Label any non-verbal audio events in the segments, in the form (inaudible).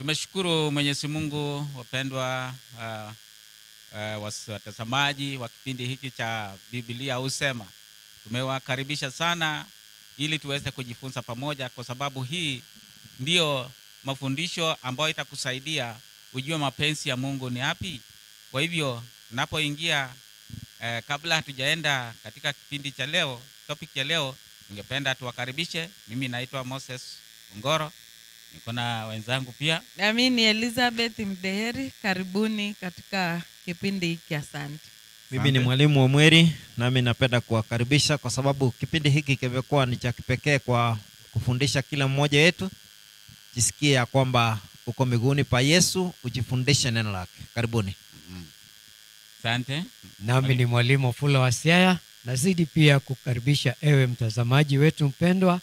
Tumeshukuru Mwenyezi Mungu, wapendwa uh, uh, watazamaji wa kipindi hiki cha Biblia usema Tumewakaribisha sana ili tuweze kujifunza pamoja, kwa sababu hii ndiyo mafundisho ambayo itakusaidia ujue mapenzi ya Mungu ni yapi. Kwa hivyo tunapoingia eh, uh, kabla hatujaenda katika kipindi cha leo, topic ya leo, ningependa tuwakaribishe. Mimi naitwa Moses Ongoro niko na wenzangu pia. Nami ni Elizabeth Mdeheri, karibuni katika kipindi hiki, asante. Mimi ni mwalimu Omweri, nami napenda kuwakaribisha kwa sababu kipindi hiki kimekuwa ni cha kipekee kwa kufundisha kila mmoja wetu jisikie ya kwamba uko miguuni pa Yesu, ujifundishe neno lake. Karibuni. Mm-hmm. Asante. Mm -hmm. Nami ni mwalimu wa siaya nazidi pia kukaribisha ewe mtazamaji wetu mpendwa,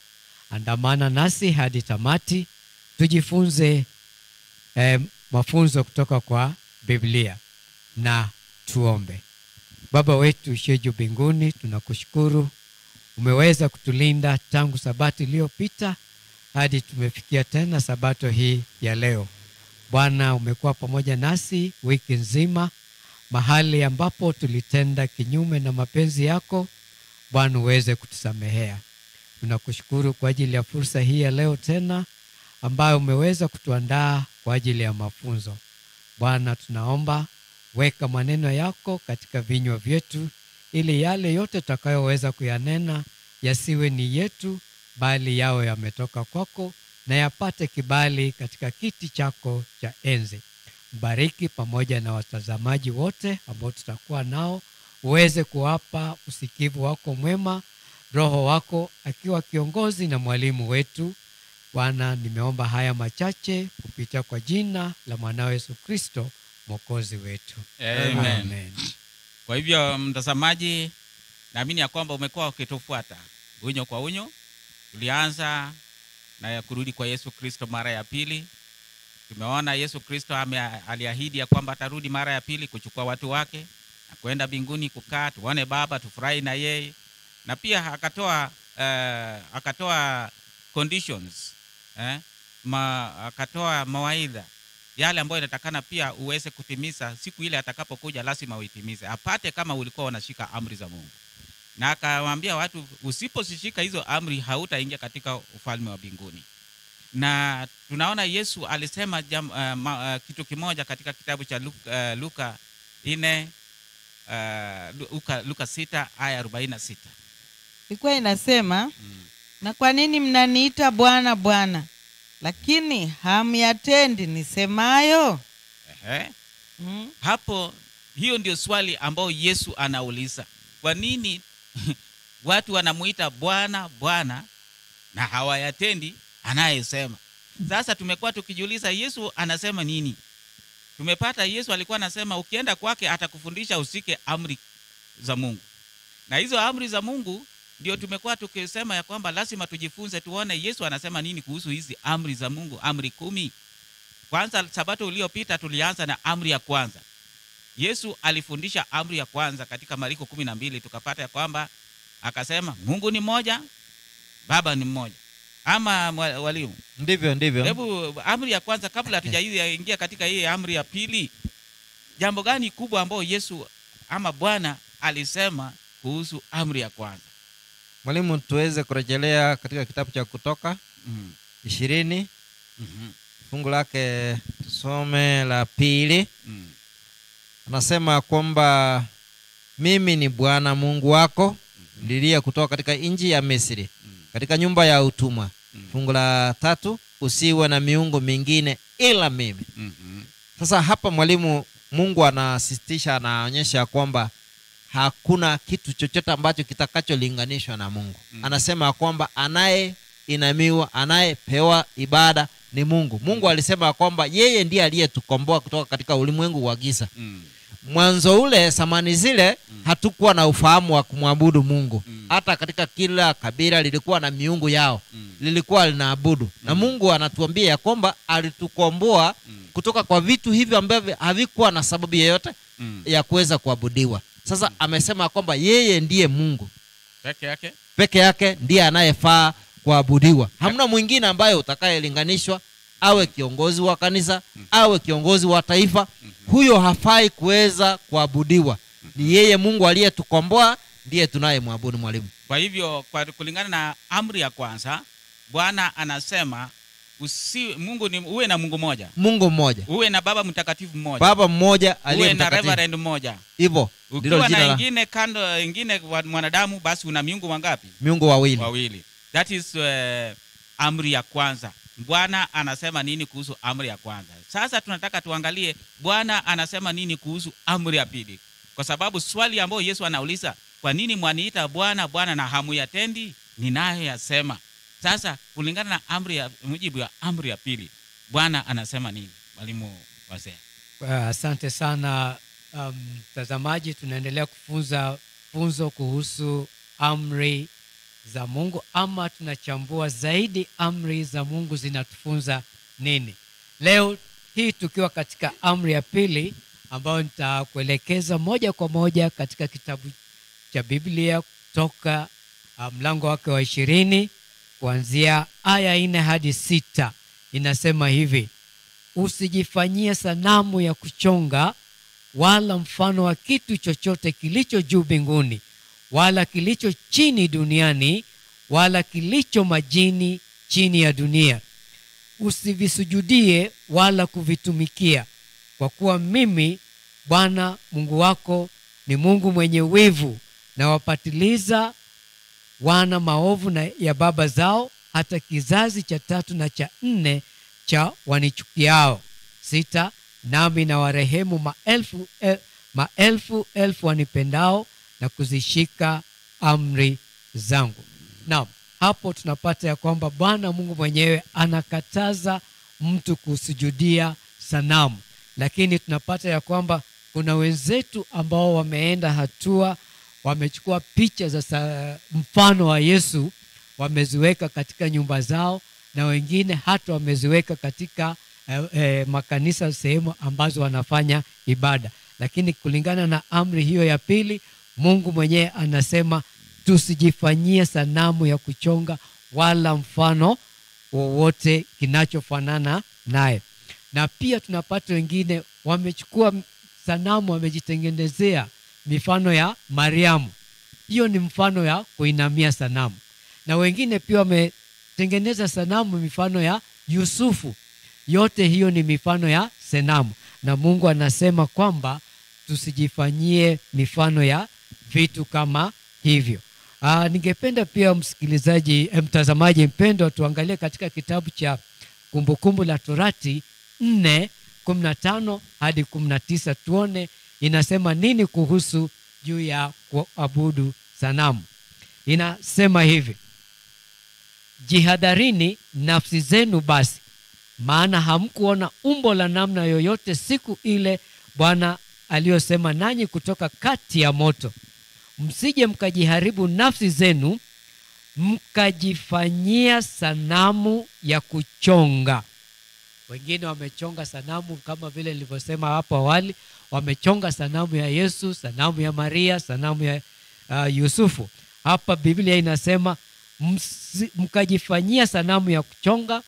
andamana nasi hadi tamati tujifunze eh, mafunzo kutoka kwa Biblia na tuombe. Baba wetu uishie juu mbinguni, tunakushukuru umeweza kutulinda tangu Sabato iliyopita hadi tumefikia tena Sabato hii ya leo. Bwana, umekuwa pamoja nasi wiki nzima, mahali ambapo tulitenda kinyume na mapenzi yako Bwana uweze kutusamehea. Tunakushukuru kwa ajili ya fursa hii ya leo tena ambayo umeweza kutuandaa kwa ajili ya mafunzo. Bwana, tunaomba weka maneno yako katika vinywa vyetu, ili yale yote tutakayoweza kuyanena yasiwe ni yetu, bali yao yametoka kwako na yapate kibali katika kiti chako cha enzi. Mbariki pamoja na watazamaji wote ambao tutakuwa nao, uweze kuwapa usikivu wako mwema, Roho wako akiwa kiongozi na mwalimu wetu Bwana, nimeomba haya machache kupitia kwa jina la mwanao Yesu Kristo mwokozi wetu Amen. Amen. Kwa hivyo mtazamaji, naamini ya kwamba umekuwa ukitufuata unyo kwa unyo. Tulianza na ya kurudi kwa Yesu Kristo mara ya pili. Tumeona Yesu Kristo aliahidi ya kwamba atarudi mara ya pili kuchukua watu wake na kwenda mbinguni kukaa, tuone Baba, tufurahi na yeye, na pia akatoa uh, akatoa conditions eh, ma, akatoa mawaidha yale ambayo inatakana pia uweze kutimiza siku ile atakapokuja, lazima uitimize, apate kama ulikuwa unashika amri za Mungu. Na akawaambia watu, usipozishika hizo amri hautaingia katika ufalme wa mbinguni. Na tunaona Yesu alisema jam, uh, ma, uh, kitu kimoja katika kitabu cha eh, Luka, uh, Luka ine uh, Luka, Luka sita aya arobaini na sita ilikuwa inasema mm na kwa nini mnaniita Bwana, Bwana, lakini hamyatendi nisemayo? Ehe. Mm. Hapo hiyo ndio swali ambayo Yesu anauliza, kwa nini (laughs) watu wanamuita Bwana, Bwana na hawayatendi anayesema? Sasa tumekuwa tukijiuliza Yesu anasema nini? Tumepata Yesu alikuwa anasema ukienda kwake atakufundisha usike amri za Mungu, na hizo amri za Mungu ndio tumekuwa tukisema ya kwamba lazima tujifunze, tuone Yesu anasema nini kuhusu hizi amri za Mungu, amri kumi. Kwanza sabato uliopita tulianza na amri ya kwanza. Yesu alifundisha amri ya kwanza katika Mariko kumi na mbili tukapata ya kwamba akasema Mungu ni mmoja, Baba ni mmoja. Ama walimu, ndivyo ndivyo. Hebu amri ya kwanza, kabla hatujaingia katika hii amri ya pili, jambo gani kubwa ambayo Yesu ama Bwana alisema kuhusu amri ya kwanza? Mwalimu, tuweze kurejelea katika kitabu cha Kutoka mm-hmm. ishirini mm fungu lake tusome la pili mm. anasema kwamba mimi ni Bwana Mungu wako mm-hmm. lilia kutoka katika nchi ya Misri mm. katika nyumba ya utumwa mm. fungu la tatu usiwe na miungu mingine ila mimi mm-hmm. Sasa hapa mwalimu, Mungu anasisitisha anaonyesha kwamba hakuna kitu chochote ambacho kitakacholinganishwa na mungu mm. anasema kwamba anaye inamiwa anayepewa ibada ni mungu mungu mm. alisema kwamba yeye ndiye aliyetukomboa kutoka katika ulimwengu wa giza mm. mwanzo ule samani zile mm. hatukuwa na ufahamu wa kumwabudu mungu mm. hata katika kila kabila lilikuwa na miungu yao mm. lilikuwa linaabudu mm. na mungu anatuambia ya kwamba alitukomboa mm. kutoka kwa vitu hivyo ambavyo havikuwa na sababu yeyote mm. ya kuweza kuabudiwa sasa amesema kwamba yeye ndiye Mungu peke yake, peke yake ndiye anayefaa kuabudiwa. Hamna mwingine ambaye utakayelinganishwa, awe kiongozi wa kanisa, mm-hmm. awe kiongozi wa taifa, mm-hmm. huyo hafai kuweza kuabudiwa. Ni mm-hmm. yeye Mungu aliyetukomboa ndiye tunaye mwabuni mwalimu. Kwa hivyo, kwa kulingana na amri ya kwanza, Bwana anasema Usi, Mungu ni uwe na Mungu mmoja. Mungu mmoja. Uwe na Baba mtakatifu mmoja. Baba mmoja aliye mtakatifu. Uwe na Reverend mmoja. Hivyo ndilo jina la. Ingine kando ingine mwanadamu basi una miungu wangapi? Miungu wawili. Wawili. That is uh, amri ya kwanza. Bwana anasema nini kuhusu amri ya kwanza? Sasa tunataka tuangalie Bwana anasema nini kuhusu amri ya pili, kwa sababu swali ambayo Yesu anauliza, kwa nini mwaniita Bwana Bwana na hamuyatendi yasema sasa kulingana na amri ya mujibu wa amri ya pili, Bwana anasema nini, mwalimu wazee? Uh, asante uh, sana um, mtazamaji. Um, tunaendelea kufunza funzo kuhusu amri za Mungu ama tunachambua zaidi amri za Mungu zinatufunza nini. Leo hii tukiwa katika amri ya pili ambayo nitakuelekeza moja kwa moja katika kitabu cha Biblia Kutoka uh, mlango um, wake wa ishirini kuanzia aya nne hadi sita inasema hivi usijifanyie sanamu ya kuchonga wala mfano wa kitu chochote kilicho juu mbinguni wala kilicho chini duniani wala kilicho majini chini ya dunia usivisujudie wala kuvitumikia kwa kuwa mimi bwana mungu wako ni mungu mwenye wivu nawapatiliza wana maovu na ya baba zao hata kizazi cha tatu na cha nne cha wanichukiao. Sita, nami na warehemu maelfu, el, maelfu elfu wanipendao na kuzishika amri zangu. Naam, hapo tunapata ya kwamba Bwana Mungu mwenyewe anakataza mtu kusujudia sanamu, lakini tunapata ya kwamba kuna wenzetu ambao wameenda hatua wamechukua picha za mfano wa Yesu wameziweka katika nyumba zao, na wengine hata wameziweka katika eh, eh, makanisa, sehemu ambazo wanafanya ibada. Lakini kulingana na amri hiyo ya pili, Mungu mwenyewe anasema tusijifanyie sanamu ya kuchonga wala mfano wowote kinachofanana naye. Na pia tunapata wengine wamechukua sanamu, wamejitengenezea mifano ya Mariamu. Hiyo ni mfano ya kuinamia sanamu, na wengine pia wametengeneza sanamu mifano ya Yusufu. Yote hiyo ni mifano ya sanamu, na Mungu anasema kwamba tusijifanyie mifano ya vitu kama hivyo. Aa, ah, ningependa pia msikilizaji, eh, mtazamaji mpendwa, tuangalie katika kitabu cha Kumbukumbu la Torati 4:15 hadi 19 tuone inasema nini kuhusu juu ya kuabudu sanamu? Inasema hivi, jihadharini nafsi zenu basi, maana hamkuona umbo la namna yoyote siku ile Bwana aliyosema nanyi kutoka kati ya moto, msije mkajiharibu nafsi zenu mkajifanyia sanamu ya kuchonga. Wengine wamechonga sanamu kama vile ilivyosema hapo awali, wamechonga sanamu ya Yesu, sanamu ya Maria, sanamu ya uh, Yusufu. Hapa Biblia inasema mkajifanyia sanamu ya kuchonga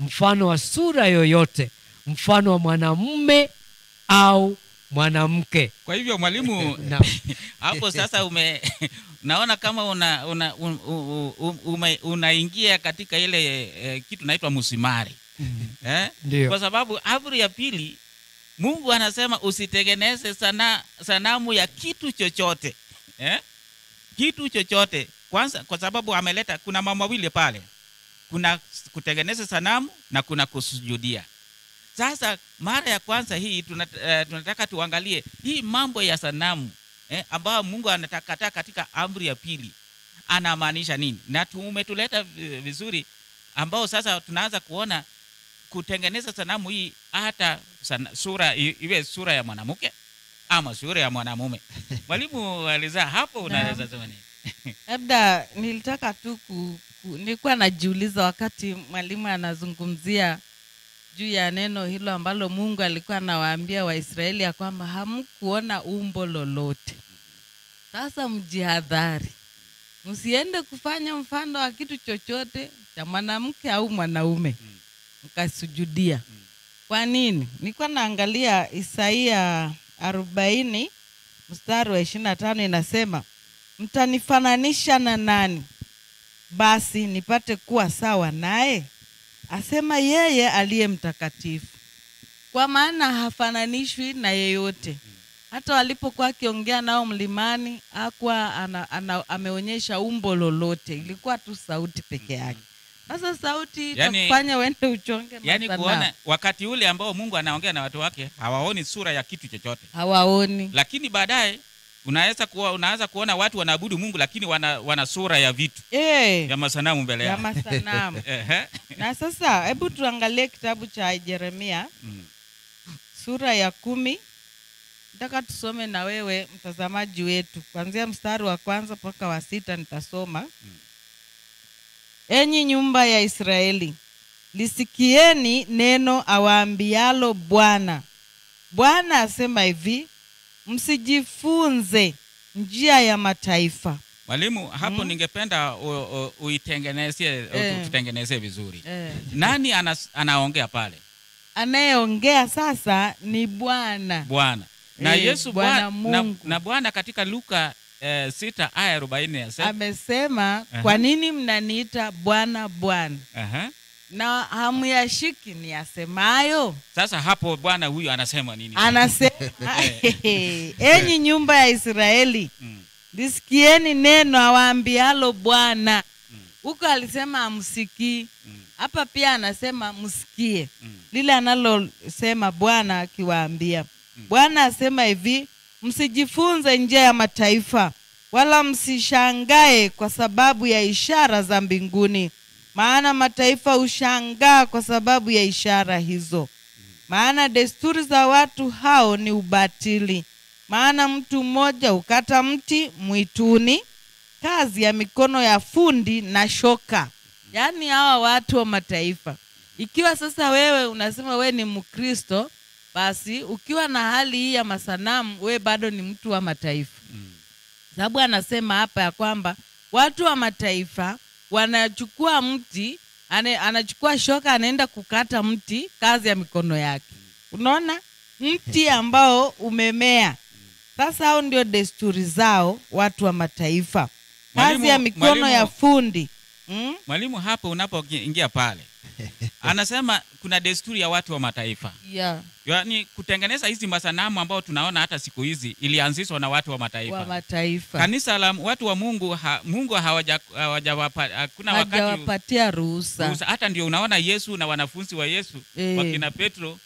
mfano wa sura yoyote, mfano wa mwanamume au mwanamke. Kwa hivyo mwalimu, (laughs) (laughs) hapo sasa ume (laughs) naona kama una, una, um, um, unaingia katika ile eh, kitu naitwa musimari mm. eh? Kwa sababu amri ya pili Mungu anasema usitengeneze sana, sanamu ya kitu chochote eh? kitu chochote kwanza, kwa sababu ameleta kuna mambo mawili pale, kuna kutengeneza sanamu na kuna kusujudia. Sasa mara ya kwanza hii eh, tunataka tuangalie hii mambo ya sanamu eh, ambayo Mungu anatakata katika amri ya pili anamaanisha nini, na tumetuleta eh, vizuri ambao sasa tunaanza kuona kutengeneza sanamu hii hata sana, sura iwe sura ya mwanamke ama sura ya mwanamume. (laughs) Mwalimu aliza hapo, unaweza sema nini? (laughs) Labda nilitaka tu ku, ku, nilikuwa najiuliza wakati mwalimu anazungumzia juu ya neno hilo ambalo Mungu alikuwa anawaambia Waisraeli ya kwamba hamkuona umbo lolote. Sasa mjihadhari, msiende kufanya mfano wa kitu chochote cha mwanamke au mwanaume. Hmm ukasujudia. Hmm. Kwa nini? Nilikuwa naangalia Isaia arobaini mstari wa 25 na tano inasema, mtanifananisha na nani basi nipate kuwa sawa naye? Asema yeye aliye mtakatifu, kwa maana hafananishwi na yeyote. Hata walipokuwa akiongea nao mlimani hakuwa ameonyesha umbo lolote, ilikuwa tu sauti peke yake sasa sauti yani, takufanya uende (laughs) uchonge yani kuona wakati ule ambao mungu anaongea na watu wake hawaoni sura ya kitu chochote hawaoni lakini baadaye unaweza kuwa, unaanza kuona watu wanaabudu mungu lakini wana, wana sura ya vitu hey, eh. ya masanamu mbele ya masanamu (laughs) na sasa hebu tuangalie kitabu cha jeremia mm. sura ya kumi nataka tusome na wewe mtazamaji wetu kuanzia mstari wa kwanza mpaka wa sita nitasoma mm enyi nyumba ya Israeli, lisikieni neno awaambialo Bwana. Bwana asema hivi, msijifunze njia ya mataifa. Mwalimu, hapo mm. ningependa uitengenezie eh. tutengenezee vizuri eh. Nani anaongea pale? Anayeongea sasa ni Bwana. Bwana na e, Yesu Bwana na, na Bwana katika Luka Eh, sita aya arobaini yasema amesema kwa nini mnaniita Bwana Bwana na hamuyashiki ni asemayo? Sasa hapo Bwana huyo anasema nini? Anasema (laughs) eh. (laughs) enyi nyumba ya Israeli mm. neno awaambialo Bwana mm. huko mm. alisema amsikii mm. hapa mm. pia anasema msikie mm. lile analosema Bwana akiwaambia mm. Bwana asema hivi msijifunze njia ya mataifa, wala msishangae kwa sababu ya ishara za mbinguni, maana mataifa hushangaa kwa sababu ya ishara hizo. Maana desturi za watu hao ni ubatili. Maana mtu mmoja hukata mti mwituni, kazi ya mikono ya fundi na shoka. Yaani hawa watu wa mataifa, ikiwa sasa wewe unasema wewe ni Mkristo, basi ukiwa na hali hii ya masanamu, we bado ni mtu wa mataifa mm. Sababu anasema hapa ya kwamba watu wa mataifa wanachukua mti ane, anachukua shoka anaenda kukata mti, kazi ya mikono yake. Unaona mti (laughs) ambao umemea sasa. Hao ndio desturi zao watu wa mataifa, kazi ya mikono mwalimu, ya fundi mm? Mwalimu, hapo unapoingia pale (laughs) anasema kuna desturi ya watu wa mataifa yeah. yaani kutengeneza hizi masanamu ambao tunaona hata siku hizi ilianzishwa na watu wa mataifa, wa mataifa. kanisa la watu wa mungu ha, mungu hawajawapakuna hawajawapatia ruhusa. ruhusa hata ndio unaona yesu na wanafunzi wa yesu e. wakina petro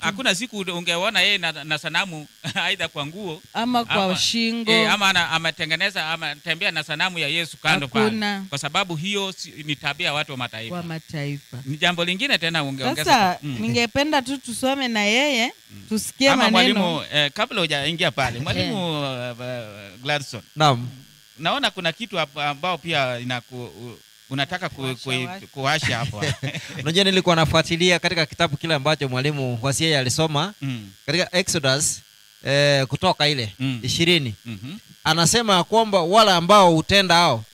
hakuna, siku ungeona yeye na, na sanamu (laughs) aidha kwa nguo ama kwa ama, shingo e, ama ametengeneza ama tembea na sanamu ya yesu kando pale kwa sababu hiyo ni tabia ya watu wa mataifa, wa mataifa taifa. Ni jambo lingine tena ungeongeza. Sasa mm. ningependa tu tusome na yeye mm. tusikie maneno. Mwalimu eh, kabla hujaingia pale mwalimu yeah. uh, eh, eh, Gladson. Naam. Naona kuna kitu ambao pia inaku unataka ku, ku, kuwasha hapo. (laughs) (laughs) Unajua, nilikuwa nafuatilia katika kitabu kile ambacho mwalimu Wasiye alisoma mm. katika Exodus eh, kutoka ile mm. ishirini mm -hmm. anasema kwamba wale ambao utenda hao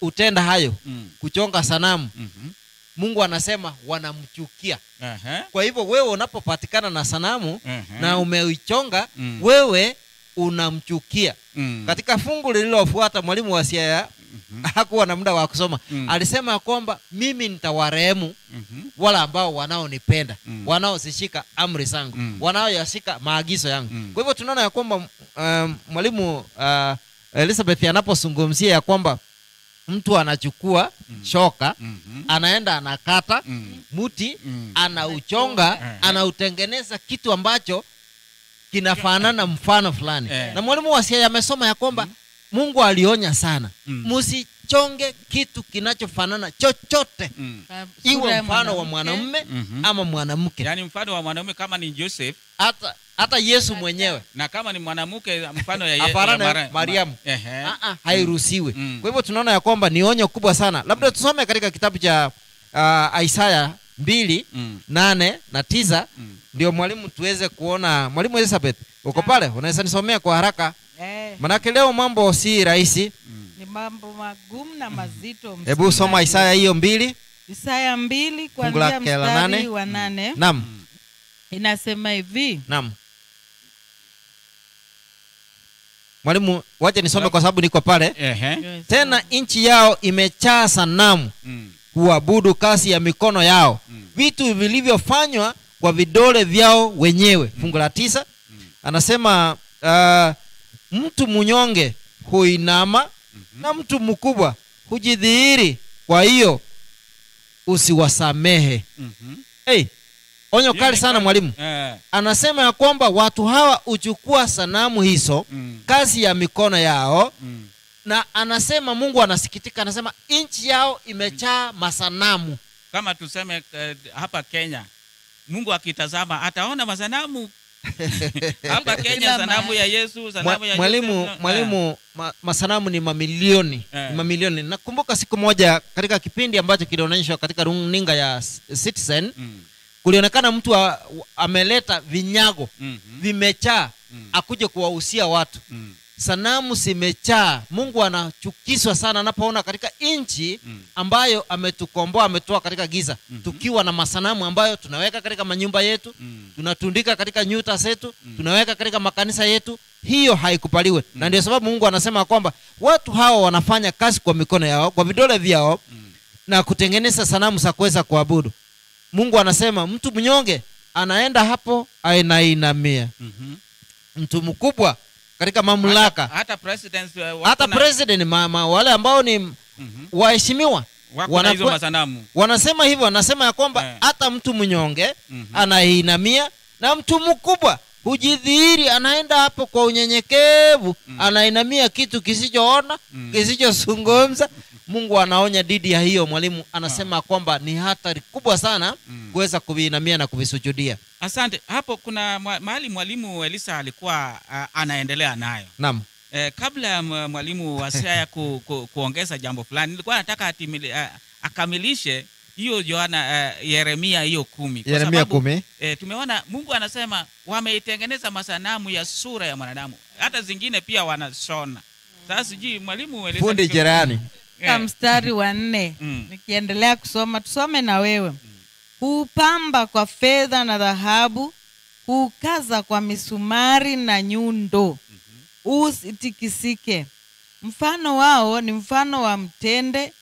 utenda hayo mm. kuchonga sanamu mm -hmm mungu anasema wanamchukia uh-huh. kwa hivyo wewe unapopatikana na sanamu uh-huh. na umeichonga mm. wewe unamchukia mm. katika fungu lililofuata mwalimu wa siaya mm-hmm. (laughs) hakuwa na muda wa kusoma mm. alisema ya kwamba mimi nitawarehemu mm-hmm. wale ambao wanaonipenda mm. wanaozishika amri zangu mm. wanaoyashika maagizo yangu mm. kwa hivyo tunaona ya kwamba um, mwalimu uh, elizabeth anapozungumzia ya kwamba mtu anachukua mm. shoka mm-hmm. anaenda anakata mm. muti mm. anauchonga mm. anautengeneza kitu ambacho kinafanana eh. mfano fulani yeah. na mwalimu wasia amesoma ya kwamba mm mungu alionya sana msichonge mm. kitu kinachofanana chochote mm. iwe mfano wa mwanamume mm-hmm. ama mwanamke yani mfano wa mwanamume kama ni joseph hata hata yesu mwenyewe na kama ni mwanamke mfano ya, (laughs) ya mara, mariamu ma, ah, ah. mm. hairuhusiwi mm. kwa hivyo tunaona ya kwamba ni onyo kubwa sana labda tusome katika kitabu cha ja, uh, isaya mbili mm. nane na tisa mm. mm. ndio mwalimu tuweze kuona. Mwalimu Elizabeth, uko ah. pale, unaweza nisomea kwa haraka eh. Manake leo mambo si rahisi mm. ni mambo magumu na mm. mazito. Hebu soma Isaya hiyo mbili, Isaya mbili kuanzia mstari wa mm. nane. Naam, inasema hivi. Naam. mwalimu wacha nisome kwa sababu niko pale. Ehe. Tena nchi yao imechaa sanamu mm kuabudu kazi ya mikono yao mm. vitu vilivyofanywa kwa vidole vyao wenyewe mm. fungu la tisa mm. anasema uh, mtu mnyonge huinama mm-hmm. na mtu mkubwa hujidhihiri kwa hiyo usiwasamehe mm-hmm. hey, onyo kali sana mwalimu yeah. anasema ya kwamba watu hawa huchukua sanamu hizo mm. kazi ya mikono yao mm na anasema mungu anasikitika anasema nchi yao imechaa masanamu kama tuseme uh, hapa kenya mungu akitazama ataona masanamu (laughs) hapa kenya sanamu ya yesu sanamu ya mwalimu yesu, mwalimu eh. ma, masanamu ni mamilioni yeah. ni mamilioni nakumbuka siku moja katika kipindi ambacho kilionyeshwa katika runinga ya citizen mm. kulionekana mtu wa, ameleta vinyago mm-hmm. vimechaa mm. akuje kuwahusia watu mm sanamu zimechaa mungu anachukizwa sana anapoona katika nchi mm. ambayo ametukomboa ametoa katika giza mm-hmm. tukiwa na masanamu ambayo tunaweka katika manyumba yetu mm. tunatundika katika nyuta zetu mm. tunaweka katika makanisa yetu hiyo haikupaliwe mm. na ndio sababu mungu anasema kwamba watu hawa wanafanya kazi kwa mikono yao kwa vidole vyao mm. na kutengeneza sanamu za kuweza kuabudu mungu anasema mtu mnyonge anaenda hapo ainainamia mm-hmm. mtu mkubwa katika mamlaka hata, hata president, uh, hata president mama, wale ambao ni mm-hmm. waheshimiwa wanasema hivyo wanasema ya kwamba yeah. hata mtu mnyonge mm-hmm. anainamia na mtu mkubwa hujidhihiri anaenda hapo kwa unyenyekevu mm. anainamia kitu kisichoona mm. kisichozungumza mungu anaonya dhidi ya hiyo mwalimu anasema ah. kwamba ni hatari kubwa sana mm. kuweza kuviinamia na kuvisujudia asante hapo kuna mahali mwalimu elisa alikuwa uh, anaendelea nayo naam E, kabla ya mwalimu wasiaya ku, ku, kuongeza jambo fulani nilikuwa nataka atimili, uh, akamilishe hiyo Yohana uh, Yeremia hiyo kumi kwa Yeremia sababu, kumi. E, tumeona Mungu anasema wameitengeneza masanamu ya sura ya mwanadamu, hata zingine pia wanashona. Sasa sijui mwalimu fundi jirani yeah. mstari wa nne mm. nikiendelea kusoma tusome na wewe mm. kwa fedha na dhahabu huukaza kwa misumari na nyundo mm-hmm. usitikisike mfano wao ni mfano wa mtende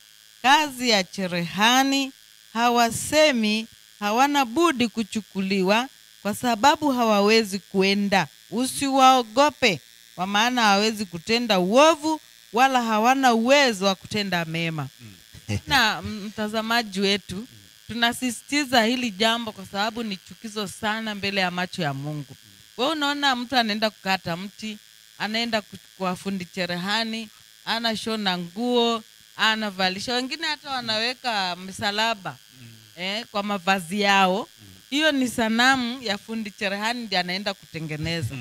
kazi ya cherehani hawasemi hawana budi kuchukuliwa kwa sababu hawawezi kwenda usiwaogope kwa maana hawawezi kutenda uovu wala hawana uwezo wa kutenda mema mm. na mm, mtazamaji wetu tunasisitiza hili jambo kwa sababu ni chukizo sana mbele ya macho ya mungu we unaona mtu anaenda kukata mti anaenda kwa fundi cherehani anashona nguo anavalisha wengine hata wanaweka msalaba mm. eh, kwa mavazi yao hiyo ni sanamu ya fundi cherehani ndi anaenda kutengeneza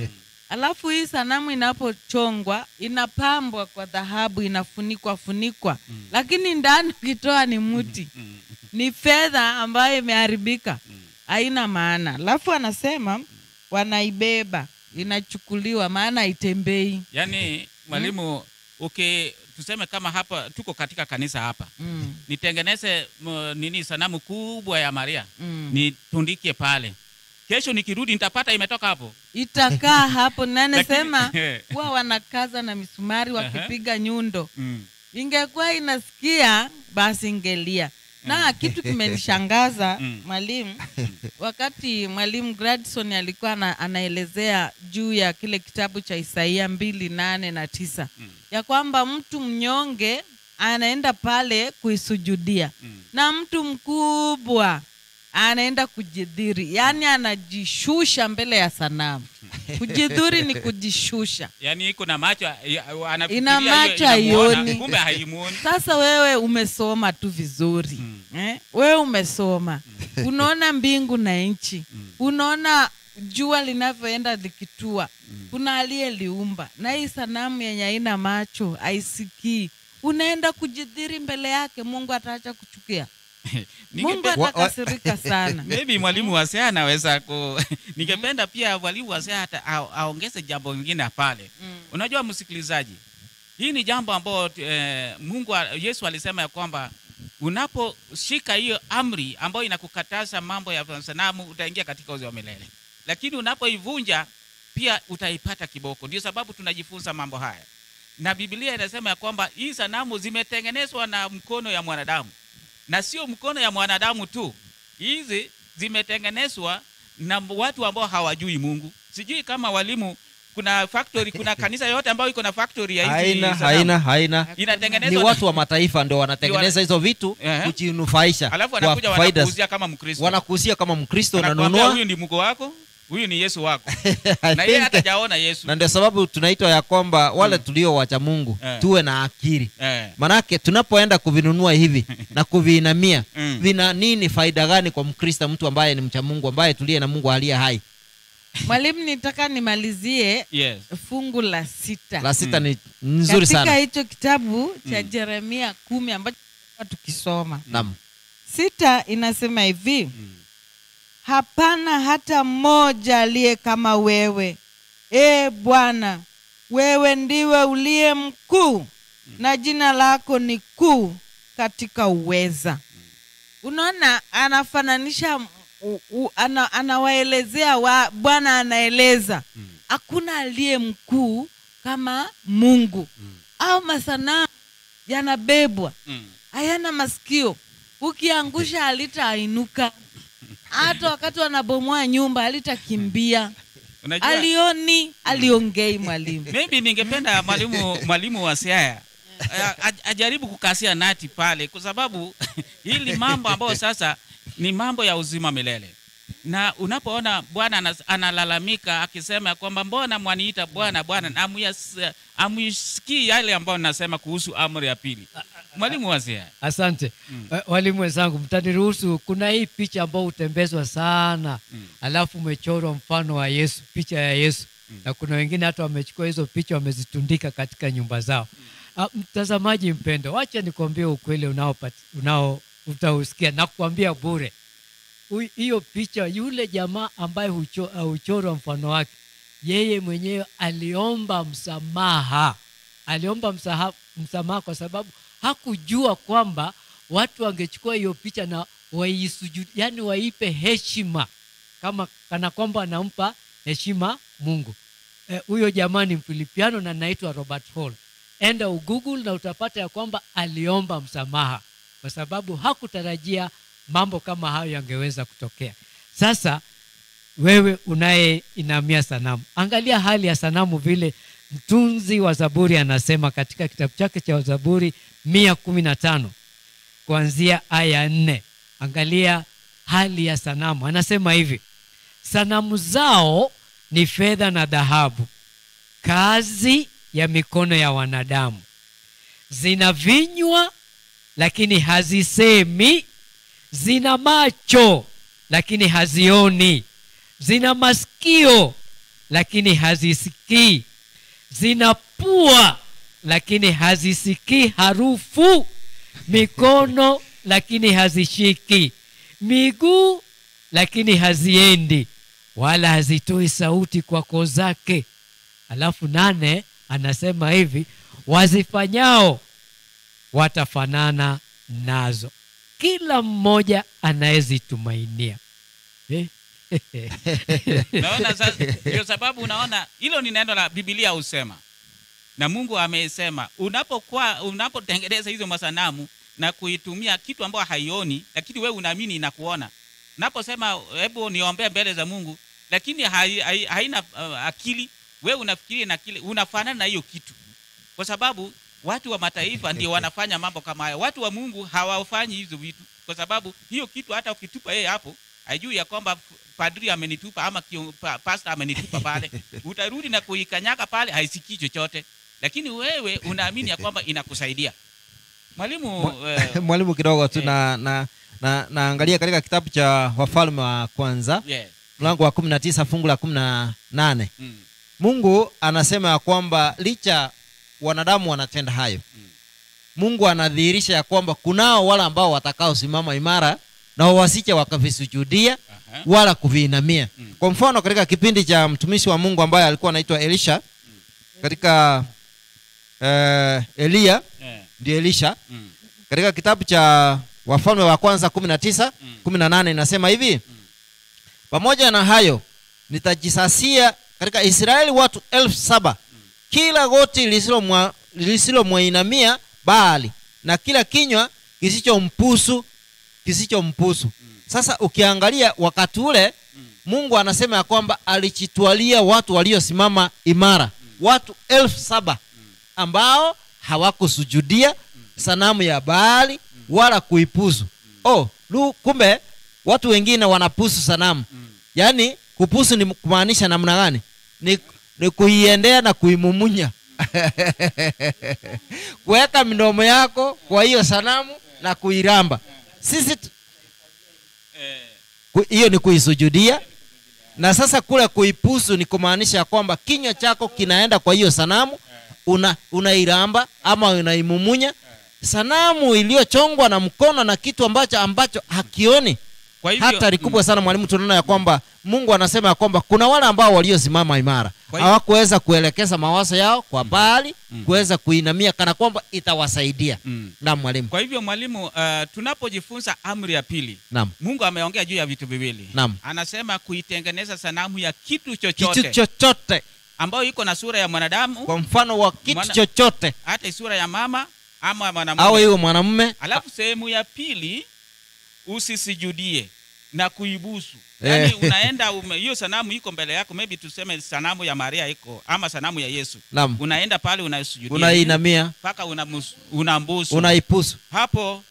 Alafu hii sanamu inapochongwa inapambwa kwa dhahabu, inafunikwa funikwa mm. lakini ndani ukitoa ni muti mm. mm. ni fedha ambayo imeharibika mm. haina maana. Alafu anasema mm. wanaibeba, inachukuliwa, maana itembei Yaani mm. mwalimu mm. uki okay, tuseme kama hapa tuko katika kanisa hapa mm. nitengeneze nini sanamu kubwa ya Maria mm. nitundikie pale kesho nikirudi nitapata imetoka hapo itakaa hapo nasema (laughs) eh. huwa wanakaza na misumari wakipiga nyundo mm. ingekuwa inasikia basi ingelia na mm. kitu (laughs) kimenishangaza mm. mwalimu mm. wakati mwalimu gradson alikuwa na, anaelezea juu ya kile kitabu cha isaia mbili nane na tisa mm. ya kwamba mtu mnyonge anaenda pale kuisujudia mm. na mtu mkubwa anaenda kujidhiri yaani anajishusha mbele ya sanamu (laughs) kujidhuri ni kujishusha yani iko na macho ina macho haioni sasa wewe umesoma tu vizuri mm. eh? wewe umesoma hmm. unaona mbingu na nchi mm. unaona jua linavyoenda likitua mm. kuna aliyeliumba na hii sanamu yenye haina macho haisikii unaenda kujidhiri mbele yake mungu ataacha kuchukia (laughs) Mungu (laughs) atakasirika sana. (laughs) Maybe mwalimu wa SEA anaweza ku ningependa pia mwalimu wa SEA aongeze jambo lingine pale. Mm. Unajua msikilizaji, hii ni jambo ambayo eh, Mungu Yesu alisema ya kwamba unaposhika hiyo amri ambayo inakukataza mambo ya sanamu utaingia katika uzima wa milele, lakini unapoivunja pia utaipata kiboko. Ndio sababu tunajifunza mambo haya, na Biblia inasema ya kwamba hii sanamu zimetengenezwa na mkono ya mwanadamu na sio mkono ya mwanadamu tu. Hizi zimetengenezwa na watu ambao hawajui Mungu. Sijui kama walimu kuna factory, kuna (laughs) kanisa yote ambayo iko na factory ya hizi haina, haina, haina. Inatengenezwa ni watu wa mataifa ndio wanatengeneza hizo vitu kujinufaisha. Alafu wanakuja wanakuuzia kama Mkristo, wanakuuzia kama Mkristo, unanunua huyu ndi mko wako huyu ni yesu wako (laughs) na yeye hatajaona yesu na ndio sababu tunaitwa ya kwamba wale mm. tuliowacha mungu yeah. tuwe na akili yeah. manake tunapoenda kuvinunua hivi (laughs) na kuviinamia mm. vina nini faida gani kwa mkrista mtu ambaye ni mcha mungu ambaye tulie na mungu aliye hai mwalimu nitaka nimalizie yes. fungu la sita la sita mm. ni nzuri sana katika hicho kitabu cha mm. jeremia kumi ambacho tukisoma mm. sita inasema hivi mm hapana hata mmoja aliye kama wewe. E Bwana, wewe ndiwe uliye mkuu na jina lako ni kuu katika uweza. Unaona, anafananisha u, u, ana, anawaelezea wa, Bwana anaeleza hakuna aliye mkuu kama Mungu au masanaa yanabebwa mm. hayana masikio, ukiangusha alitainuka hata wakati wanabomoa nyumba alitakimbia Unajua, alioni aliongei mwalimu maybe ningependa mwalimu mwalimu wa siaya (laughs) eh, ajaribu kukasia nati pale kwa sababu hili mambo ambayo sasa ni mambo ya uzima milele na unapoona bwana analalamika akisema kwamba mbona mwaniita bwana bwana amuisikii yale ambayo nasema kuhusu amri ya pili mwalimu wazia. asante mm. Eh, walimu wenzangu mtaniruhusu kuna hii picha ambayo hutembezwa sana mm. alafu umechorwa mfano wa yesu picha ya yesu mm. na kuna wengine hata wamechukua hizo picha wamezitundika katika nyumba zao mm. Ah, mtazamaji mpendo wacha nikuambie ukweli unao, unao utausikia na kukwambia bure hiyo picha yule jamaa ambaye ah, huchorwa ucho, mfano wake yeye mwenyewe aliomba msamaha aliomba msamaha kwa sababu hakujua kwamba watu wangechukua hiyo picha na waisujudi, yani waipe heshima kama kana kwamba anampa heshima Mungu. Eh, huyo e, jamaa ni Mfilipiano na naitwa Robert Hall. Enda uGoogle na utapata ya kwamba aliomba msamaha kwa sababu hakutarajia mambo kama hayo yangeweza kutokea. Sasa wewe unaye inamia sanamu, angalia hali ya sanamu vile Mtunzi wa Zaburi anasema katika kitabu chake cha Zaburi mia kumi na tano kuanzia aya nne. Angalia hali ya sanamu, anasema hivi: sanamu zao ni fedha na dhahabu, kazi ya mikono ya wanadamu. Zina vinywa lakini hazisemi, zina macho lakini hazioni, zina masikio lakini hazisikii zinapua lakini hazisikii harufu mikono lakini hazishiki miguu lakini haziendi wala hazitoi sauti kwa koo zake alafu nane anasema hivi wazifanyao watafanana nazo kila mmoja anayezitumainia eh? naona sasa, sababu unaona hilo ni neno la Biblia usema na Mungu amesema, unapokuwa unapotengeneza hizo masanamu na kuitumia kitu ambayo haioni, lakini wewe unaamini inakuona, unaposema hebu niombe mbele za Mungu, lakini hai, hai, haina uh, akili, wewe unafikiria na kile unafanana na hiyo kitu, kwa sababu watu wa mataifa ndio (laughs) wanafanya mambo kama haya. Watu wa Mungu hawafanyi hizo vitu, kwa sababu hiyo kitu hata ukitupa yeye hapo Hajui ya kwamba padri amenitupa ama pasta amenitupa pale. (laughs) Utarudi na kuikanyaga pale, haisikii chochote, lakini wewe unaamini ya kwamba inakusaidia. Mwalimu eh, (laughs) mwalimu uh, kidogo tu yeah. na, na, na naangalia katika kitabu cha Wafalme wa kwanza yeah. mlango wa kumi na tisa fungu la kumi na nane mm. Mungu anasema ya kwamba licha wanadamu wanatenda hayo mm. Mungu anadhihirisha ya kwamba kunao wale ambao watakaosimama imara na wasije wakavisujudia wala kuviinamia mm. kwa mfano katika kipindi cha mtumishi wa mungu ambaye alikuwa anaitwa elisha mm. katika eh, eliya yeah. ndio elisha mm. katika kitabu cha wafalme wa kwanza kumi na tisa mm. kumi na nane inasema hivi mm. pamoja na hayo nitajisasia katika israeli watu elfu saba mm. kila goti lisilomwainamia lisilo baali na kila kinywa kisichompusu kisichompusu sasa ukiangalia wakati ule mungu anasema ya kwamba alichitwalia watu waliosimama imara watu elfu saba ambao hawakusujudia sanamu ya baali wala kuipuzu oh lu, kumbe watu wengine wanapusu sanamu yaani kupusu ni kumaanisha namna gani ni, ni kuiendea na kuimumunya (laughs) kuweka midomo yako kwa hiyo sanamu na kuiramba sisi eh. hiyo ni kuisujudia na sasa kule kuipusu ni kumaanisha kwamba kinywa chako kinaenda kwa hiyo sanamu una unairamba ama unaimumunya sanamu iliyochongwa na mkono na kitu ambacho ambacho hakioni kwa hivyo, hatari kubwa sana mwalimu, tunaona ya kwamba Mungu anasema ya kwamba kuna wale ambao waliosimama imara hawakuweza kuelekeza mawazo yao kwa mm. mbali mm. kuweza kuinamia kana kwamba itawasaidia mm. na mwalimu. Kwa hivyo mwalimu, uh, tunapojifunza amri ya pili Naam. Mungu ameongea juu ya vitu viwili Naam. anasema kuitengeneza sanamu ya kitu chochote, kitu chochote ambayo iko na sura ya mwanadamu, kwa mfano wa kitu Mwana, chochote, hata sura ya mama ama mwanamume au iwe mwanamume. Alafu sehemu ya pili usisijudie na kuibusu eh. yani unaenda (laughs) ume, hiyo sanamu iko mbele yako maybe tuseme sanamu ya maria iko ama sanamu ya yesu Nam. unaenda pale unasujudia unainamia mpaka unambusu unaipusu hapo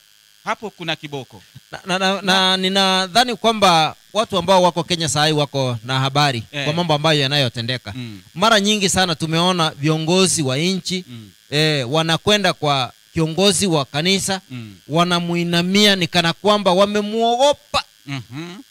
hapo kuna kiboko na, na, na, na ninadhani kwamba watu ambao wako kenya sahai wako na habari eh. kwa mambo ambayo yanayotendeka mm. mara nyingi sana tumeona viongozi wa nchi mm. eh, wanakwenda kwa kiongozi wa kanisa mm. wanamuinamia ni kana kwamba wamemwogopa mm-hmm.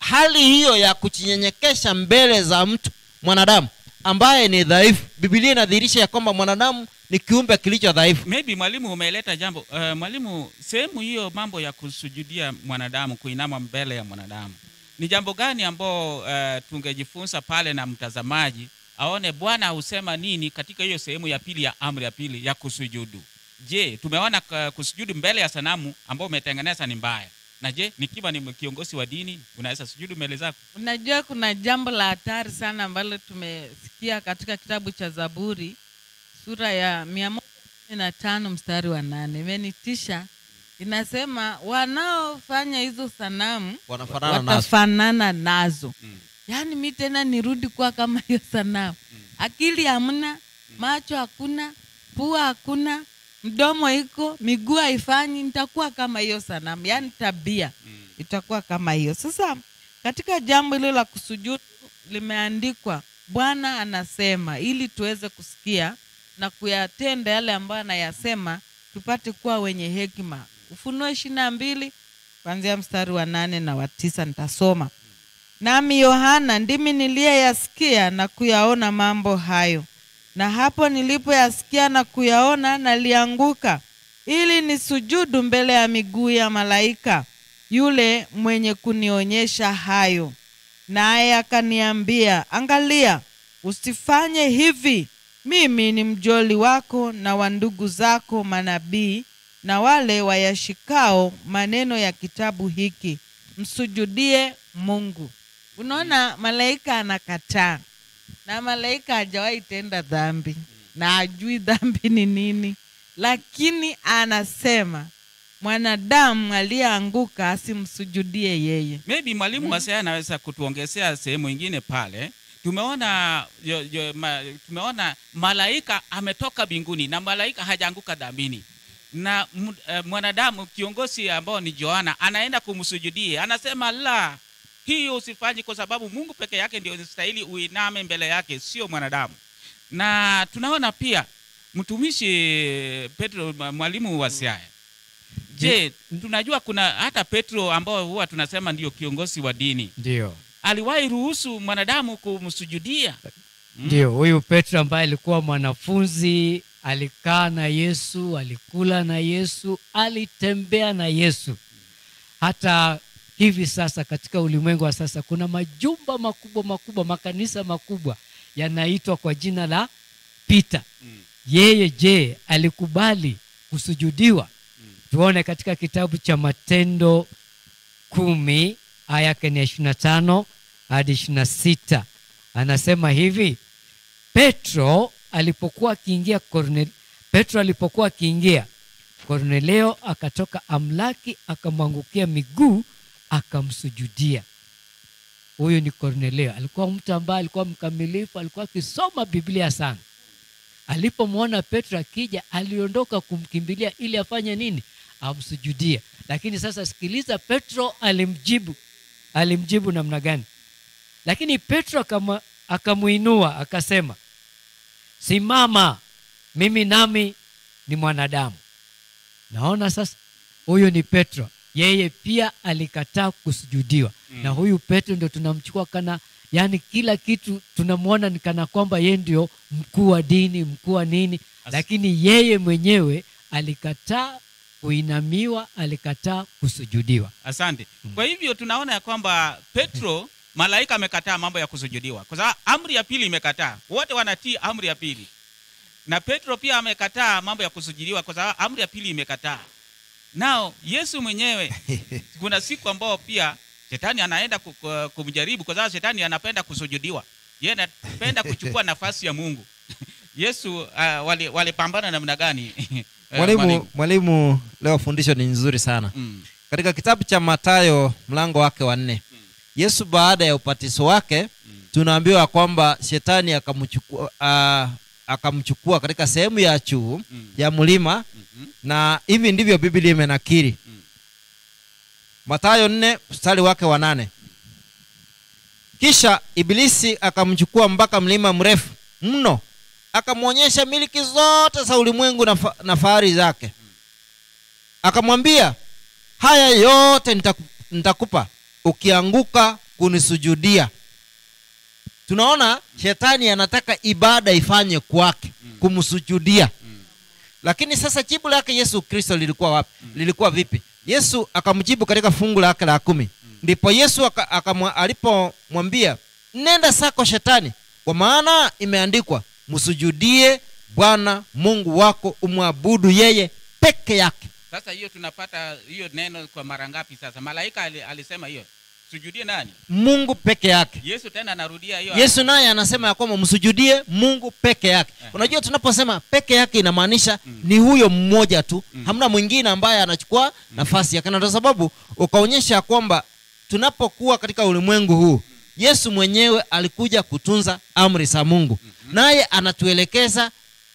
hali hiyo ya kujinyenyekesha mbele za mtu mwanadamu ambaye ni dhaifu bibilia inadhihirisha ya kwamba mwanadamu ni kiumbe kilicho dhaifu maybe mwalimu umeleta jambo uh, mwalimu sehemu hiyo mambo ya kusujudia mwanadamu kuinama mbele ya mwanadamu ni jambo gani ambao uh, tungejifunza pale na mtazamaji aone bwana husema nini katika hiyo sehemu ya pili ya amri ya pili ya kusujudu Je, tumeona kusujudu mbele ya sanamu ambao umetengeneza ni mbaya? Na je, nikiwa ni kiongozi wa dini unaweza sujudu mbele zako? Unajua, kuna jambo la hatari sana ambalo tumesikia katika kitabu cha Zaburi sura ya mia moja na tano mstari wa nane imenitisha inasema wanaofanya hizo sanamu watafanana nazo, nazo. Mm. yaani mi tena nirudi kuwa kama hiyo sanamu mm. akili hamna mm. macho hakuna pua hakuna mdomo iko miguu haifanyi, nitakuwa kama hiyo sanamu, yaani tabia mm. itakuwa kama hiyo. Sasa katika jambo hilo la kusujudu limeandikwa, Bwana anasema ili tuweze kusikia na kuyatenda yale ambayo anayasema, tupate kuwa wenye hekima. ufunue ishirini na mbili kwanzia mstari wa nane na wa tisa nitasoma. Nami Yohana ndimi niliyeyasikia na kuyaona mambo hayo, na hapo nilipoyasikia na kuyaona, nalianguka ili nisujudu mbele ya miguu ya malaika yule mwenye kunionyesha hayo. Naye akaniambia, angalia, usifanye hivi. Mimi ni mjoli wako na wa ndugu zako manabii na wale wayashikao maneno ya kitabu hiki, msujudie Mungu. Unaona, malaika anakataa na malaika hajawahi tenda dhambi na ajui dhambi ni nini lakini anasema mwanadamu aliyeanguka asimsujudie yeye maybe mwalimu mm. wasea anaweza kutuongezea sehemu ingine pale tumeona yo, yo, ma, tumeona malaika ametoka binguni na malaika hajaanguka dhambini na eh, mwanadamu kiongozi ambao ni Joana anaenda kumsujudia, anasema la, hiyo usifanye kwa sababu Mungu peke yake ndio unastahili uiname mbele yake, sio mwanadamu. Na tunaona pia mtumishi eh, Petro, mwalimu wa Siaya. Mm. Je, tunajua kuna hata Petro ambao huwa tunasema ndio kiongozi wa dini, ndio aliwahi ruhusu mwanadamu kumsujudia. Ndio mm. huyu Petro ambaye alikuwa mwanafunzi, alikaa na Yesu, alikula na Yesu, alitembea na Yesu hata hivi sasa katika ulimwengu wa sasa kuna majumba makubwa makubwa makanisa makubwa yanaitwa kwa jina la Peter. Mm. Yeye je, alikubali kusujudiwa? Mm. Tuone katika kitabu cha Matendo kumi aya ya ishirini na tano hadi ishirini na sita anasema hivi Petro alipokuwa akiingia Kornelio, Petro alipokuwa akiingia Kornelio akatoka amlaki akamwangukia miguu akamsujudia. Huyu ni Kornelio, alikuwa mtu ambaye alikuwa mkamilifu, alikuwa akisoma Biblia sana. Alipomwona Petro akija, aliondoka kumkimbilia ili afanye nini? Amsujudie. Lakini sasa sikiliza, Petro alimjibu, alimjibu namna gani? Lakini Petro akama, akamuinua akasema, simama, mimi nami ni mwanadamu. Naona sasa, huyu ni Petro yeye pia alikataa kusujudiwa mm. na huyu petro ndio tunamchukua kana yani kila kitu tunamwona ni kana kwamba yeye ndio mkuu wa dini mkuu wa nini As lakini yeye mwenyewe alikataa kuinamiwa alikataa kusujudiwa asante mm. kwa hivyo tunaona ya kwamba petro (laughs) malaika amekataa mambo ya kusujudiwa kwa sababu amri ya pili imekataa wote wanatii amri ya pili na petro pia amekataa mambo ya kusujudiwa kwa sababu amri ya pili imekataa nao yesu mwenyewe (laughs) kuna siku ambao pia shetani anaenda kumjaribu kwa sababu shetani anapenda kusujudiwa yeye anapenda kuchukua (laughs) nafasi ya mungu (laughs) yesu uh, walipambana wali namna gani eh, mwalimu mwalimu leo fundisho ni nzuri sana mm. katika kitabu cha matayo mlango wake wa nne mm. yesu baada ya upatiso wake mm. tunaambiwa kwamba shetani akamchukua uh, akamchukua katika sehemu ya juu mm. ya mlima mm-hmm. na hivi ndivyo Biblia imenakiri mm. Mathayo nne mstari wake wa nane kisha Ibilisi akamchukua mpaka mlima mrefu mno, akamwonyesha miliki zote za ulimwengu na, fa, na fahari zake. Akamwambia, haya yote nitakupa ukianguka kunisujudia tunaona shetani anataka ibada ifanye kwake mm. kumsujudia mm. lakini sasa jibu lake yesu kristo lilikuwa wapi mm. lilikuwa vipi yesu akamjibu katika fungu lake la kumi ndipo yesu alipomwambia nenda sako shetani kwa maana imeandikwa msujudie bwana mungu wako umwabudu yeye peke yake sasa hiyo tunapata hiyo neno kwa mara ngapi sasa malaika alisema hiyo Sujudie nani? Mungu peke yake. Yesu tena anarudia hiyo. Yesu naye anasema ya kwamba msujudie Mungu peke yake. Uh-huh. Unajua tunaposema peke yake inamaanisha mm. ni huyo mmoja tu, mm. hamna mwingine ambaye anachukua mm. nafasi yake, na kwa sababu ukaonyesha kwamba tunapokuwa katika ulimwengu huu Yesu mwenyewe alikuja kutunza amri za Mungu, mm-hmm. naye anatuelekeza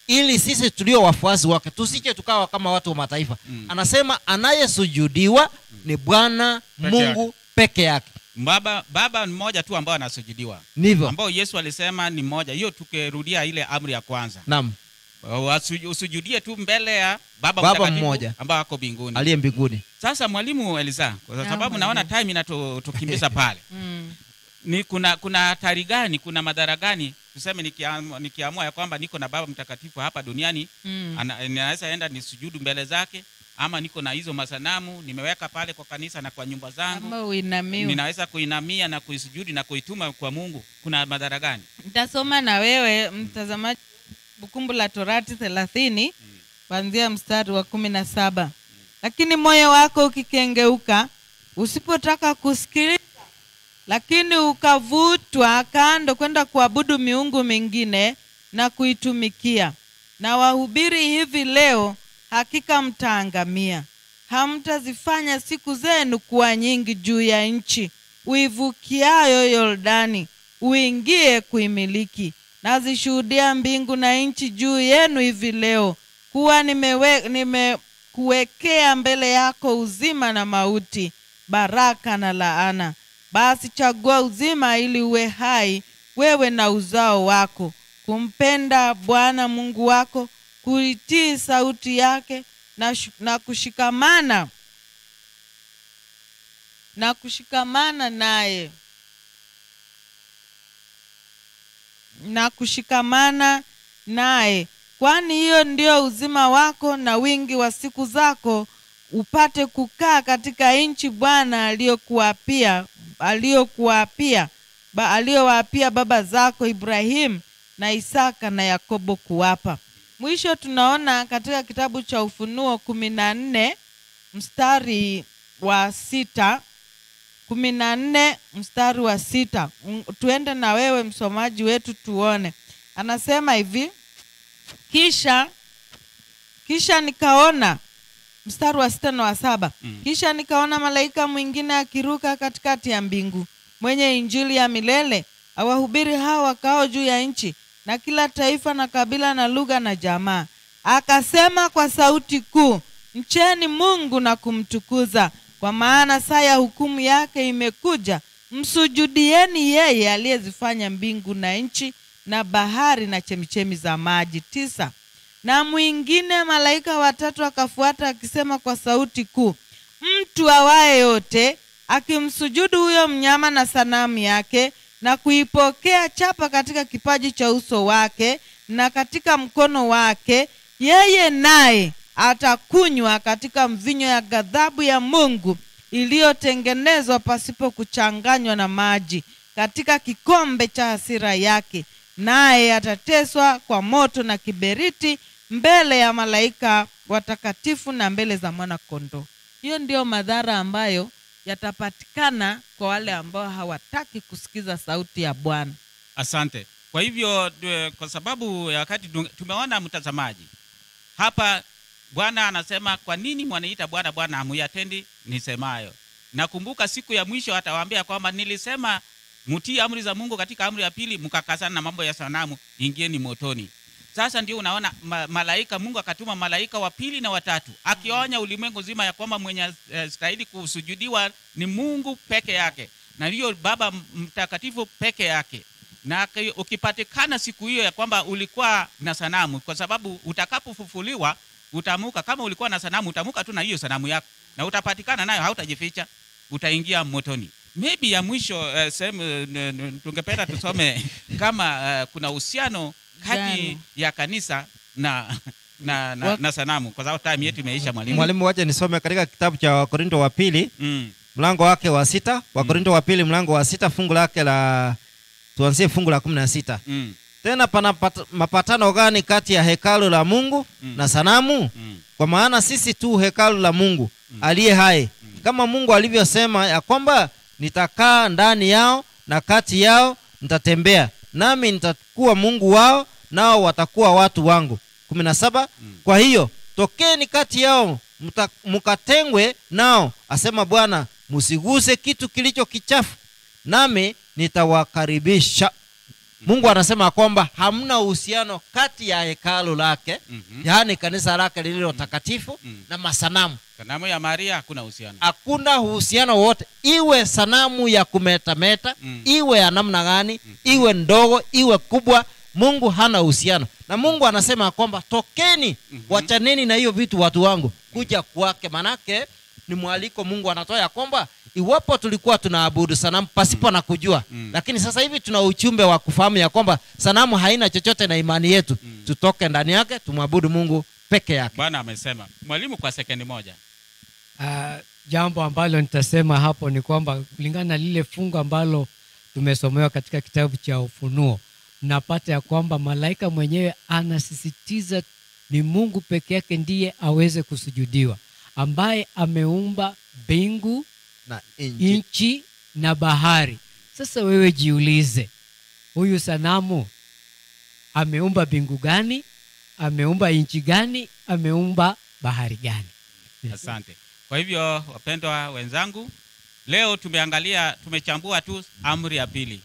ili sisi tulio wafuasi wake tusije tukawa kama watu wa mataifa. Mm. Anasema anayesujudiwa mm. ni Bwana Mungu peke yake baba baba mmoja tu ambao anasujudiwa ndivyo ambao yesu alisema ni mmoja hiyo tukerudia ile amri ya kwanza naam usujudie tu mbele ya baba, baba mmoja ambao ako mbinguni aliye mbinguni sasa mwalimu eliza kwa sababu naona time inatukimbiza (laughs) pale mm. ni kuna kuna hatari gani kuna madhara gani tuseme nikiamua nikiamua ya kwamba niko na baba mtakatifu hapa duniani mm. anaweza enda nisujudu mbele zake ama niko na hizo masanamu nimeweka pale kwa kanisa na kwa nyumba zangu, ninaweza kuinamia na kuisujudi na kuituma kwa Mungu, kuna madhara gani? Nitasoma na wewe mtazamaji, Bukumbu la Torati thelathini kuanzia mstari wa kumi na saba. Lakini moyo wako ukikengeuka, usipotaka kusikiliza, lakini ukavutwa kando kwenda kuabudu miungu mingine na kuitumikia, na wahubiri hivi leo hakika mtaangamia. Hamtazifanya siku zenu kuwa nyingi juu ya nchi uivukiayo Yordani uingie kuimiliki. Nazishuhudia mbingu na nchi juu yenu hivi leo kuwa nimekuwekea nime mbele yako uzima na mauti, baraka na laana. Basi chagua uzima ili uwe hai wewe na uzao wako, kumpenda Bwana Mungu wako kuitii sauti yake na, na kushikamana na kushikamana naye na kushikamana naye, kwani hiyo ndio uzima wako na wingi wa siku zako, upate kukaa katika nchi Bwana aliyokuapia aliyokuapia ba, aliyowaapia baba zako Ibrahimu na Isaka na Yakobo kuwapa. Mwisho tunaona katika kitabu cha Ufunuo kumi na nne mstari wa sita kumi na nne mstari wa sita tuende na wewe msomaji wetu tuone anasema hivi kisha kisha nikaona mstari wa sita na wa saba mm. kisha nikaona malaika mwingine akiruka katikati ya mbingu mwenye injili ya milele awahubiri hao wakao juu ya nchi na kila taifa na kabila na lugha na jamaa. Akasema kwa sauti kuu, mcheni Mungu na kumtukuza, kwa maana saa ya hukumu yake imekuja. Msujudieni yeye aliyezifanya mbingu na nchi na bahari na chemichemi za maji. tisa. Na mwingine malaika watatu akafuata akisema kwa sauti kuu, mtu awaye yote akimsujudu huyo mnyama na sanamu yake na kuipokea chapa katika kipaji cha uso wake na katika mkono wake, yeye naye atakunywa katika mvinyo ya ghadhabu ya Mungu iliyotengenezwa pasipo kuchanganywa na maji katika kikombe cha hasira yake, naye atateswa kwa moto na kiberiti mbele ya malaika watakatifu na mbele za mwana kondoo. Hiyo ndiyo madhara ambayo yatapatikana kwa wale ambao hawataki kusikiza sauti ya Bwana. Asante. Kwa hivyo, kwa sababu ya wakati tumeona, mtazamaji, hapa Bwana anasema, kwa nini mwaniita Bwana Bwana hamuyatendi nisemayo? Nakumbuka siku ya mwisho atawaambia kwamba nilisema mtii amri za Mungu, katika amri ya pili mkakasana na mambo ya sanamu, ingieni motoni. Sasa ndio unaona ma, malaika Mungu akatuma malaika wa pili na watatu akionya ulimwengu zima ya kwamba mwenye uh, stahili kusujudiwa ni Mungu peke yake na hiyo Baba Mtakatifu peke yake na ukipatikana siku hiyo ya kwamba ulikuwa na sanamu, kwa sababu utakapofufuliwa utamuka. Kama ulikuwa na sanamu, utamuka tu na hiyo sanamu yako, na utapatikana nayo, hautajificha, utaingia motoni. Maybe ya mwisho uh, sehemu uh, tungependa tusome (laughs) kama uh, kuna uhusiano kati Gani? ya kanisa na na, na, na sanamu kwa sababu time yetu imeisha mwalimu. Mwalimu, waje nisome katika kitabu cha Wakorinto wa pili mm. mlango wake wa sita Wakorinto mm. wa pili mlango wa sita fungu lake la tuanzie fungu la kumi na sita mm. Tena pana pat, mapatano gani kati ya hekalu la Mungu mm. na sanamu mm. Kwa maana sisi tu hekalu la Mungu mm. aliye hai mm. kama Mungu alivyosema ya kwamba nitakaa ndani yao na kati yao nitatembea nami nitakuwa Mungu wao nao watakuwa watu wangu kumi na saba mm. kwa hiyo tokeni kati yao mkatengwe nao asema bwana msiguse kitu kilicho kichafu nami nitawakaribisha mm. mungu anasema kwamba hamna uhusiano kati ya hekalu lake mm-hmm. yaani kanisa lake lililo mm. takatifu mm-hmm. na masanamu sanamu ya maria hakuna uhusiano hakuna uhusiano wote iwe sanamu ya kumetameta mm-hmm. iwe ya namna gani mm-hmm. iwe ndogo iwe kubwa mungu hana uhusiano na mungu anasema kwamba tokeni mm-hmm. wachaneni na hiyo vitu watu wangu kuja kwake manake ni mwaliko mungu anatoa ya kwamba iwapo tulikuwa tunaabudu sanamu pasipo mm. na kujua mm. lakini sasa hivi tuna uchumbe wa kufahamu ya kwamba sanamu haina chochote na imani yetu mm. tutoke ndani yake tumwabudu mungu peke yake bwana amesema mwalimu kwa sekendi moja uh, jambo ambalo nitasema hapo ni kwamba kulingana na lile fungu ambalo tumesomewa katika kitabu cha ufunuo napata ya kwamba malaika mwenyewe anasisitiza ni Mungu peke yake ndiye aweze kusujudiwa, ambaye ameumba mbingu na inji. nchi na bahari. Sasa wewe jiulize, huyu sanamu ameumba mbingu gani? Ameumba nchi gani? Ameumba bahari gani? Asante. Kwa hivyo, wapendwa wenzangu, leo tumeangalia, tumechambua tu amri ya pili.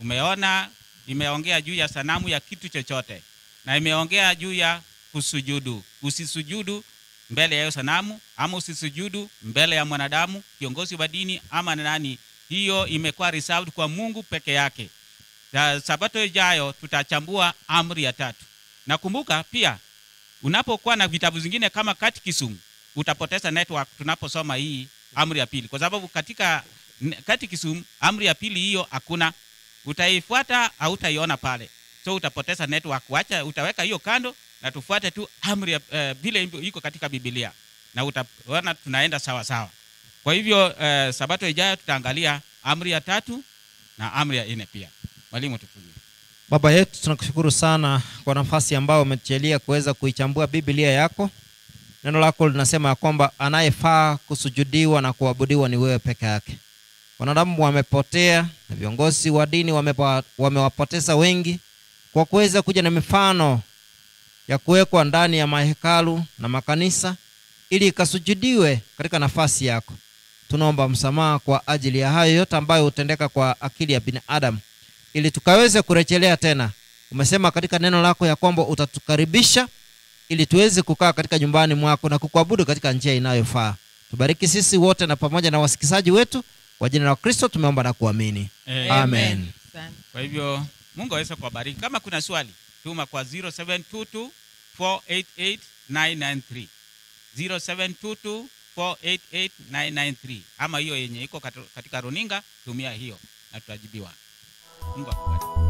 Umeona imeongea juu ya sanamu ya kitu chochote, na imeongea juu ya kusujudu. Usisujudu mbele ya hiyo sanamu, ama usisujudu mbele ya mwanadamu, kiongozi wa dini ama nani. Hiyo imekuwa reserved kwa Mungu peke yake. sabato ijayo tutachambua amri ya tatu. Nakumbuka pia unapokuwa na vitabu zingine kama katikism utapoteza network tunaposoma hii amri ya pili, kwa sababu katika katikism amri ya pili hiyo hakuna utaifuata utaiona pale so utapoteza network wacha utaweka hiyo kando na tufuate tu amri eh, vile uh, iko katika bibilia na utaona tunaenda sawa sawa kwa hivyo uh, sabato ijayo tutaangalia amri ya tatu na amri ya nne pia mwalimu tufunie baba yetu tunakushukuru sana kwa nafasi ambayo umetujalia kuweza kuichambua biblia yako neno lako linasema ya kwamba anayefaa kusujudiwa na kuabudiwa ni wewe peke yake Wanadamu wamepotea na viongozi wa dini wamepa, wamewapoteza wengi kwa kuweza kuja na mifano ya kuwekwa ndani ya mahekalu na makanisa ili ikasujudiwe katika nafasi yako. Tunaomba msamaha kwa ajili ya hayo yote ambayo hutendeka kwa akili ya binadamu, ili tukaweze kurejelea tena. Umesema katika neno lako ya kwamba utatukaribisha ili tuweze kukaa katika nyumbani mwako na kukuabudu katika njia inayofaa. Tubariki sisi wote na pamoja na wasikilizaji wetu kwa jina la kristo tumeomba na kuamini amen, amen. kwa hivyo mungu aweze kuwabariki kama kuna swali tuma kwa 0722488993 488 ama hiyo yenye iko katika runinga tumia hiyo na tutajibiwa mungu akubariki